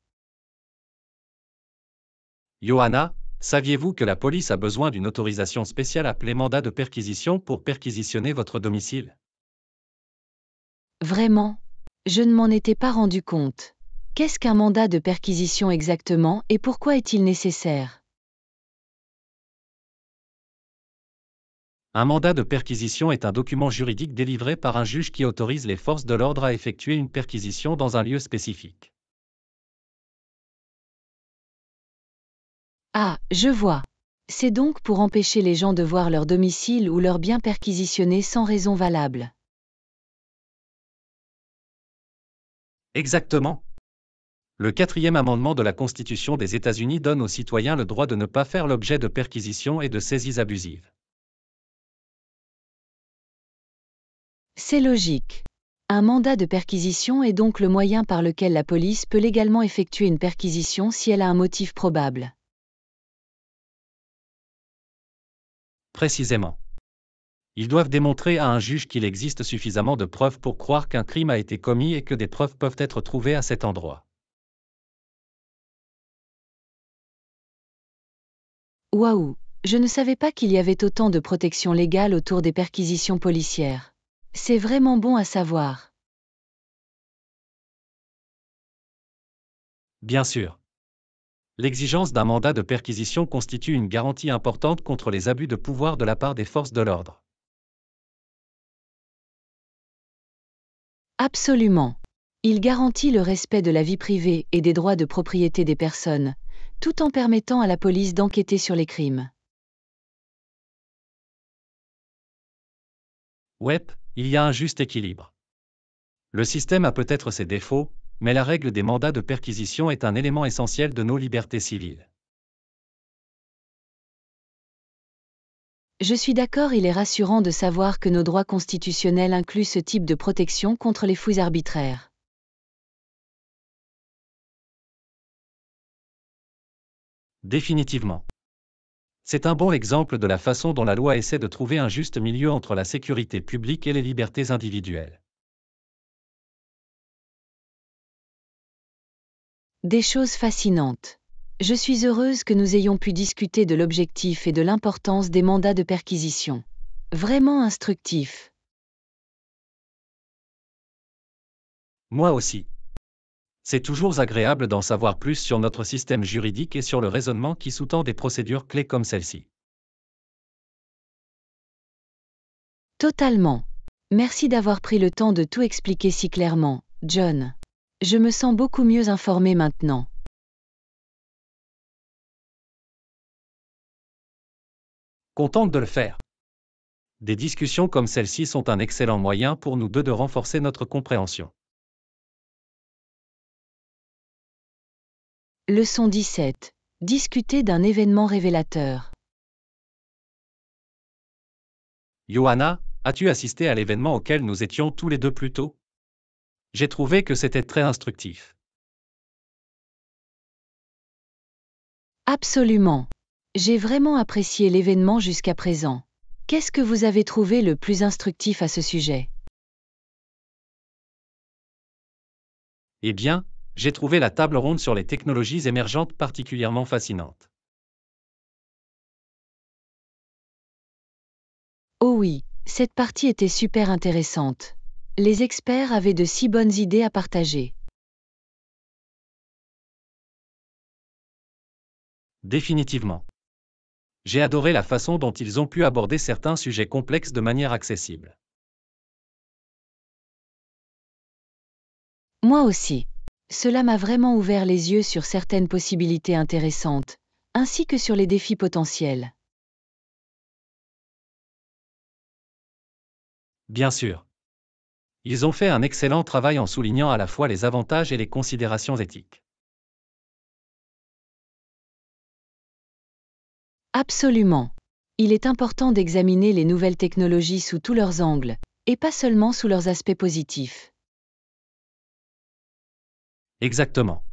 Johanna, saviez-vous que la police a besoin d'une autorisation spéciale appelée mandat de perquisition pour perquisitionner votre domicile Vraiment Je ne m'en étais pas rendu compte. Qu'est-ce qu'un mandat de perquisition exactement et pourquoi est-il nécessaire Un mandat de perquisition est un document juridique délivré par un juge qui autorise les forces de l'ordre à effectuer une perquisition dans un lieu spécifique. Ah, je vois. C'est donc pour empêcher les gens de voir leur domicile ou leurs biens perquisitionnés sans raison valable. Exactement. Le quatrième amendement de la Constitution des États-Unis donne aux citoyens le droit de ne pas faire l'objet de perquisitions et de saisies abusives. C'est logique. Un mandat de perquisition est donc le moyen par lequel la police peut légalement effectuer une perquisition si elle a un motif probable. Précisément. Ils doivent démontrer à un juge qu'il existe suffisamment de preuves pour croire qu'un crime a été commis et que des preuves peuvent être trouvées à cet endroit. Waouh Je ne savais pas qu'il y avait autant de protection légale autour des perquisitions policières. C'est vraiment bon à savoir. Bien sûr. L'exigence d'un mandat de perquisition constitue une garantie importante contre les abus de pouvoir de la part des forces de l'ordre. Absolument. Il garantit le respect de la vie privée et des droits de propriété des personnes, tout en permettant à la police d'enquêter sur les crimes. Web, il y a un juste équilibre. Le système a peut-être ses défauts, mais la règle des mandats de perquisition est un élément essentiel de nos libertés civiles. Je suis d'accord, il est rassurant de savoir que nos droits constitutionnels incluent ce type de protection contre les fouilles arbitraires. Définitivement. C'est un bon exemple de la façon dont la loi essaie de trouver un juste milieu entre la sécurité publique et les libertés individuelles. Des choses fascinantes. Je suis heureuse que nous ayons pu discuter de l'objectif et de l'importance des mandats de perquisition. Vraiment instructif. Moi aussi. C'est toujours agréable d'en savoir plus sur notre système juridique et sur le raisonnement qui sous-tend des procédures clés comme celle-ci. Totalement. Merci d'avoir pris le temps de tout expliquer si clairement, John. Je me sens beaucoup mieux informé maintenant. Contente de le faire. Des discussions comme celle-ci sont un excellent moyen pour nous deux de renforcer notre compréhension. Leçon 17. Discuter d'un événement révélateur. Johanna, as-tu assisté à l'événement auquel nous étions tous les deux plus tôt J'ai trouvé que c'était très instructif. Absolument. J'ai vraiment apprécié l'événement jusqu'à présent. Qu'est-ce que vous avez trouvé le plus instructif à ce sujet Eh bien, j'ai trouvé la table ronde sur les technologies émergentes particulièrement fascinante. Oh oui, cette partie était super intéressante. Les experts avaient de si bonnes idées à partager. Définitivement. J'ai adoré la façon dont ils ont pu aborder certains sujets complexes de manière accessible. Moi aussi. Cela m'a vraiment ouvert les yeux sur certaines possibilités intéressantes, ainsi que sur les défis potentiels. Bien sûr. Ils ont fait un excellent travail en soulignant à la fois les avantages et les considérations éthiques. Absolument. Il est important d'examiner les nouvelles technologies sous tous leurs angles, et pas seulement sous leurs aspects positifs. Exactement.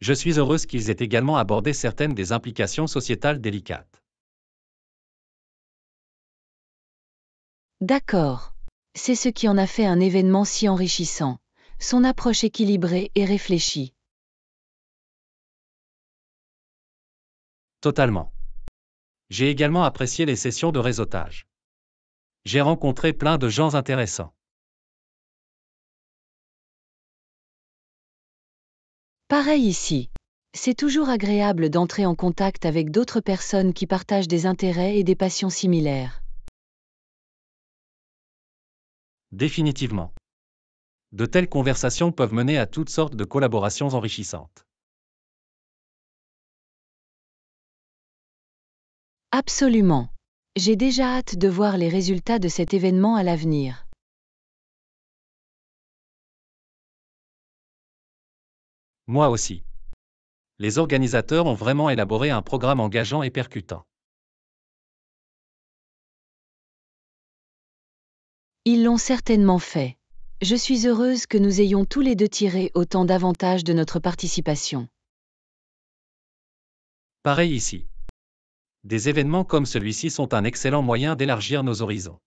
Je suis heureuse qu'ils aient également abordé certaines des implications sociétales délicates. D'accord. C'est ce qui en a fait un événement si enrichissant, son approche équilibrée et réfléchie. Totalement. J'ai également apprécié les sessions de réseautage. J'ai rencontré plein de gens intéressants. Pareil ici. C'est toujours agréable d'entrer en contact avec d'autres personnes qui partagent des intérêts et des passions similaires. Définitivement. De telles conversations peuvent mener à toutes sortes de collaborations enrichissantes. Absolument. J'ai déjà hâte de voir les résultats de cet événement à l'avenir. Moi aussi. Les organisateurs ont vraiment élaboré un programme engageant et percutant. Ils l'ont certainement fait. Je suis heureuse que nous ayons tous les deux tiré autant d'avantages de notre participation. Pareil ici. Des événements comme celui-ci sont un excellent moyen d'élargir nos horizons.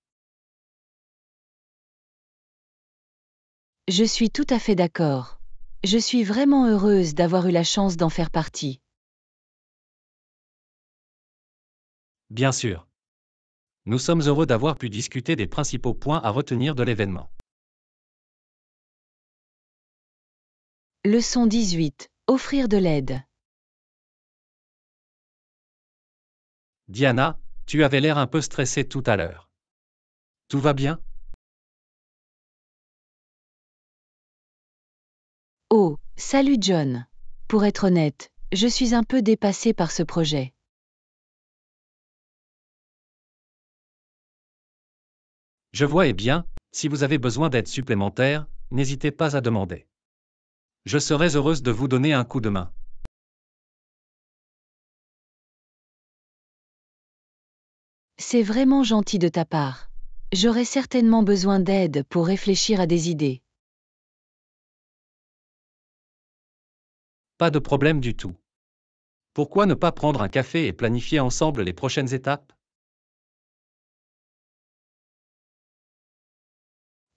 Je suis tout à fait d'accord. Je suis vraiment heureuse d'avoir eu la chance d'en faire partie. Bien sûr. Nous sommes heureux d'avoir pu discuter des principaux points à retenir de l'événement. Leçon 18. Offrir de l'aide. Diana, tu avais l'air un peu stressée tout à l'heure. Tout va bien Oh, salut John. Pour être honnête, je suis un peu dépassé par ce projet. Je vois et eh bien, si vous avez besoin d'aide supplémentaire, n'hésitez pas à demander. Je serais heureuse de vous donner un coup de main. C'est vraiment gentil de ta part. J'aurais certainement besoin d'aide pour réfléchir à des idées. Pas de problème du tout. Pourquoi ne pas prendre un café et planifier ensemble les prochaines étapes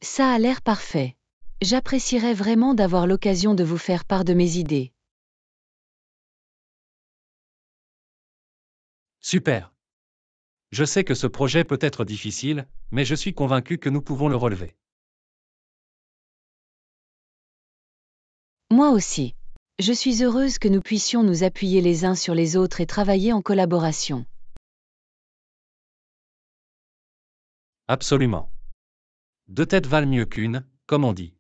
Ça a l'air parfait. J'apprécierais vraiment d'avoir l'occasion de vous faire part de mes idées. Super. Je sais que ce projet peut être difficile, mais je suis convaincu que nous pouvons le relever. Moi aussi. Je suis heureuse que nous puissions nous appuyer les uns sur les autres et travailler en collaboration. Absolument. Deux têtes valent mieux qu'une, comme on dit.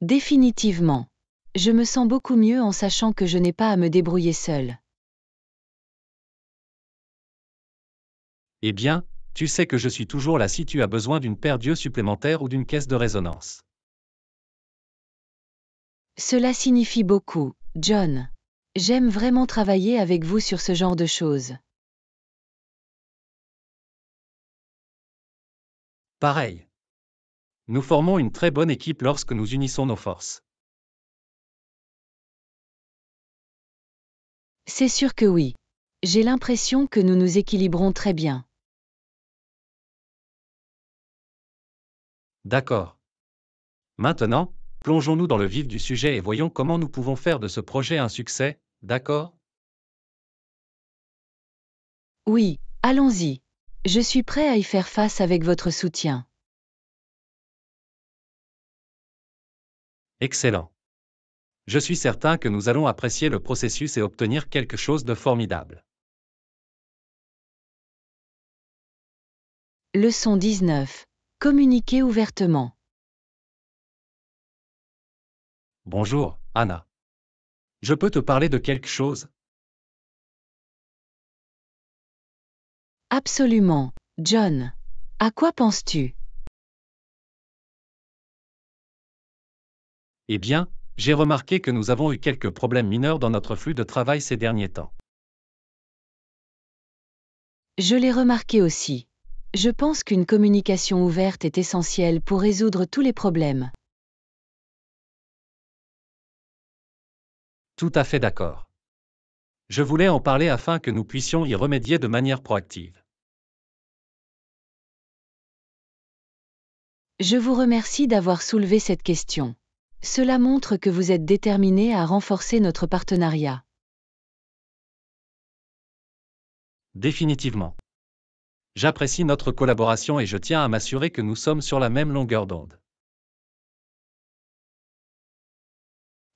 Définitivement. Je me sens beaucoup mieux en sachant que je n'ai pas à me débrouiller seule. Eh bien, tu sais que je suis toujours là si tu as besoin d'une paire d'yeux supplémentaire ou d'une caisse de résonance. Cela signifie beaucoup, John. J'aime vraiment travailler avec vous sur ce genre de choses. Pareil. Nous formons une très bonne équipe lorsque nous unissons nos forces. C'est sûr que oui. J'ai l'impression que nous nous équilibrons très bien. D'accord. Maintenant, Plongeons-nous dans le vif du sujet et voyons comment nous pouvons faire de ce projet un succès, d'accord Oui, allons-y. Je suis prêt à y faire face avec votre soutien. Excellent. Je suis certain que nous allons apprécier le processus et obtenir quelque chose de formidable. Leçon 19. Communiquer ouvertement. Bonjour, Anna. Je peux te parler de quelque chose Absolument, John. À quoi penses-tu Eh bien, j'ai remarqué que nous avons eu quelques problèmes mineurs dans notre flux de travail ces derniers temps. Je l'ai remarqué aussi. Je pense qu'une communication ouverte est essentielle pour résoudre tous les problèmes. Tout à fait d'accord. Je voulais en parler afin que nous puissions y remédier de manière proactive. Je vous remercie d'avoir soulevé cette question. Cela montre que vous êtes déterminé à renforcer notre partenariat. Définitivement. J'apprécie notre collaboration et je tiens à m'assurer que nous sommes sur la même longueur d'onde.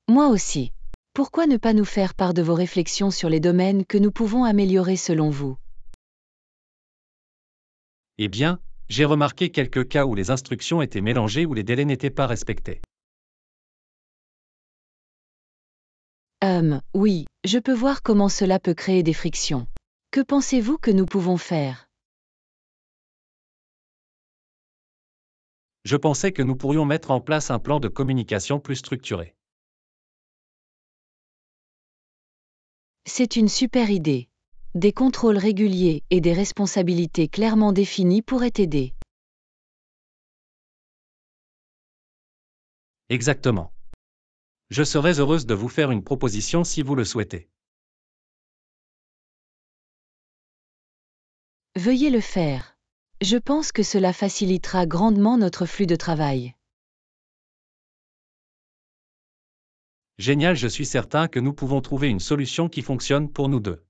Moi aussi pourquoi ne pas nous faire part de vos réflexions sur les domaines que nous pouvons améliorer selon vous Eh bien, j'ai remarqué quelques cas où les instructions étaient mélangées ou les délais n'étaient pas respectés. Hum, oui, je peux voir comment cela peut créer des frictions. Que pensez-vous que nous pouvons faire Je pensais que nous pourrions mettre en place un plan de communication plus structuré. C'est une super idée. Des contrôles réguliers et des responsabilités clairement définies pourraient aider. Exactement. Je serais heureuse de vous faire une proposition si vous le souhaitez. Veuillez le faire. Je pense que cela facilitera grandement notre flux de travail. Génial, je suis certain que nous pouvons trouver une solution qui fonctionne pour nous deux.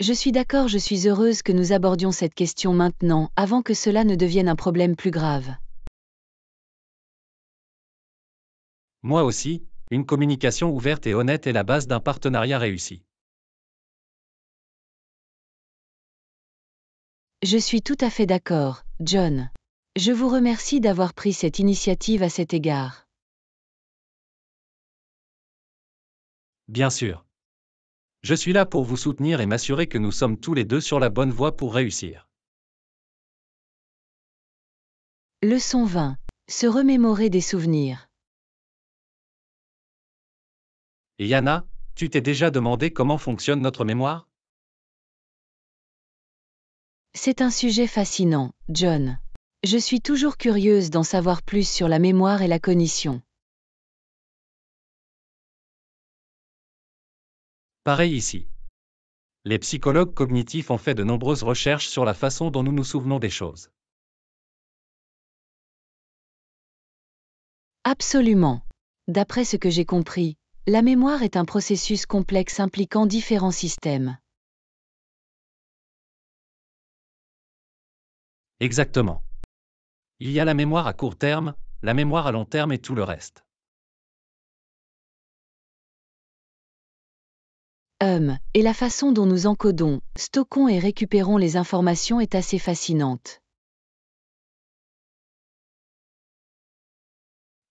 Je suis d'accord, je suis heureuse que nous abordions cette question maintenant, avant que cela ne devienne un problème plus grave. Moi aussi, une communication ouverte et honnête est la base d'un partenariat réussi. Je suis tout à fait d'accord, John. Je vous remercie d'avoir pris cette initiative à cet égard. Bien sûr. Je suis là pour vous soutenir et m'assurer que nous sommes tous les deux sur la bonne voie pour réussir. Leçon 20. Se remémorer des souvenirs. Yana, tu t'es déjà demandé comment fonctionne notre mémoire C'est un sujet fascinant, John. Je suis toujours curieuse d'en savoir plus sur la mémoire et la cognition. Pareil ici. Les psychologues cognitifs ont fait de nombreuses recherches sur la façon dont nous nous souvenons des choses. Absolument. D'après ce que j'ai compris, la mémoire est un processus complexe impliquant différents systèmes. Exactement. Il y a la mémoire à court terme, la mémoire à long terme et tout le reste. Hum, et la façon dont nous encodons, stockons et récupérons les informations est assez fascinante.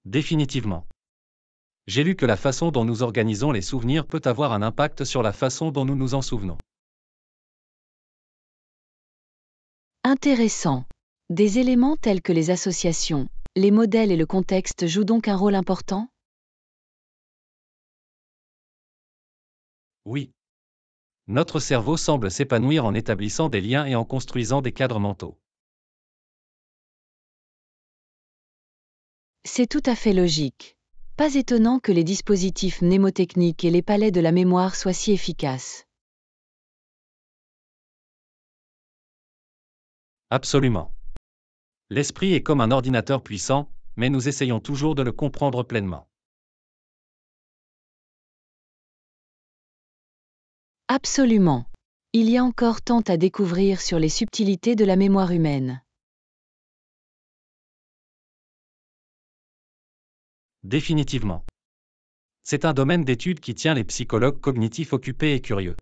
Définitivement. J'ai lu que la façon dont nous organisons les souvenirs peut avoir un impact sur la façon dont nous nous en souvenons. Intéressant. Des éléments tels que les associations, les modèles et le contexte jouent donc un rôle important Oui. Notre cerveau semble s'épanouir en établissant des liens et en construisant des cadres mentaux. C'est tout à fait logique. Pas étonnant que les dispositifs mnémotechniques et les palais de la mémoire soient si efficaces. Absolument. L'esprit est comme un ordinateur puissant, mais nous essayons toujours de le comprendre pleinement. Absolument. Il y a encore tant à découvrir sur les subtilités de la mémoire humaine. Définitivement. C'est un domaine d'étude qui tient les psychologues cognitifs occupés et curieux.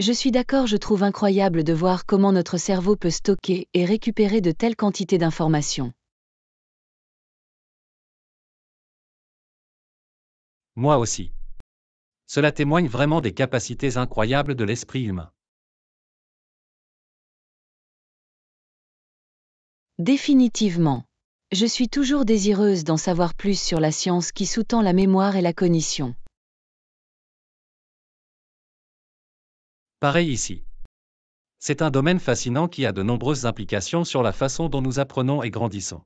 Je suis d'accord, je trouve incroyable de voir comment notre cerveau peut stocker et récupérer de telles quantités d'informations. Moi aussi. Cela témoigne vraiment des capacités incroyables de l'esprit humain. Définitivement. Je suis toujours désireuse d'en savoir plus sur la science qui sous-tend la mémoire et la cognition. Pareil ici. C'est un domaine fascinant qui a de nombreuses implications sur la façon dont nous apprenons et grandissons.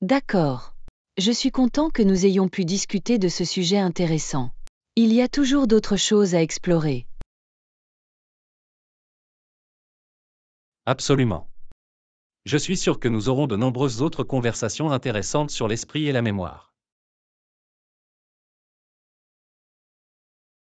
D'accord. Je suis content que nous ayons pu discuter de ce sujet intéressant. Il y a toujours d'autres choses à explorer. Absolument. Je suis sûr que nous aurons de nombreuses autres conversations intéressantes sur l'esprit et la mémoire.